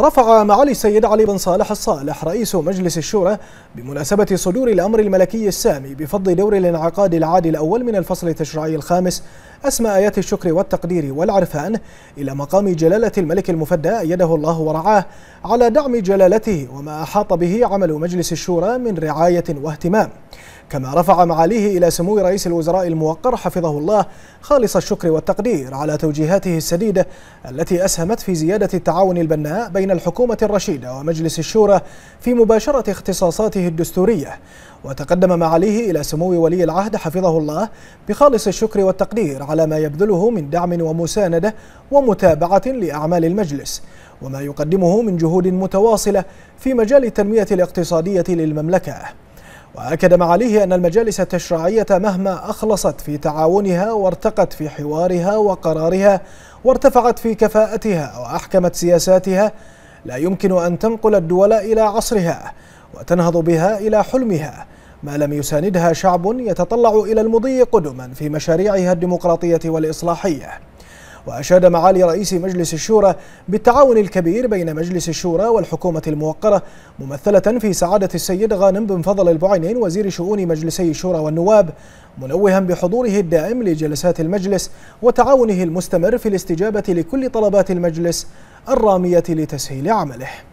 رفع معالي السيد علي بن صالح الصالح رئيس مجلس الشورى بمناسبة صدور الأمر الملكي السامي بفضل دور الانعقاد العادي الأول من الفصل التشريعي الخامس أسمى آيات الشكر والتقدير والعرفان إلى مقام جلالة الملك المفدى أيده الله ورعاه على دعم جلالته وما أحاط به عمل مجلس الشورى من رعاية واهتمام كما رفع معاليه إلى سمو رئيس الوزراء الموقر حفظه الله خالص الشكر والتقدير على توجيهاته السديدة التي أسهمت في زيادة التعاون البناء بين الحكومة الرشيدة ومجلس الشورى في مباشرة اختصاصاته الدستورية وتقدم معاليه إلى سمو ولي العهد حفظه الله بخالص الشكر والتقدير على ما يبذله من دعم ومساندة ومتابعة لأعمال المجلس وما يقدمه من جهود متواصلة في مجال التنمية الاقتصادية للمملكة وأكد معاليه أن المجالس التشريعية مهما أخلصت في تعاونها وارتقت في حوارها وقرارها وارتفعت في كفاءتها وأحكمت سياساتها لا يمكن أن تنقل الدول إلى عصرها وتنهض بها إلى حلمها ما لم يساندها شعب يتطلع إلى المضي قدما في مشاريعها الديمقراطية والإصلاحية وأشاد معالي رئيس مجلس الشورى بالتعاون الكبير بين مجلس الشورى والحكومة الموقرة ممثلة في سعادة السيد غانم بن فضل البعينين وزير شؤون مجلسي الشورى والنواب منوها بحضوره الدائم لجلسات المجلس وتعاونه المستمر في الاستجابة لكل طلبات المجلس الرامية لتسهيل عمله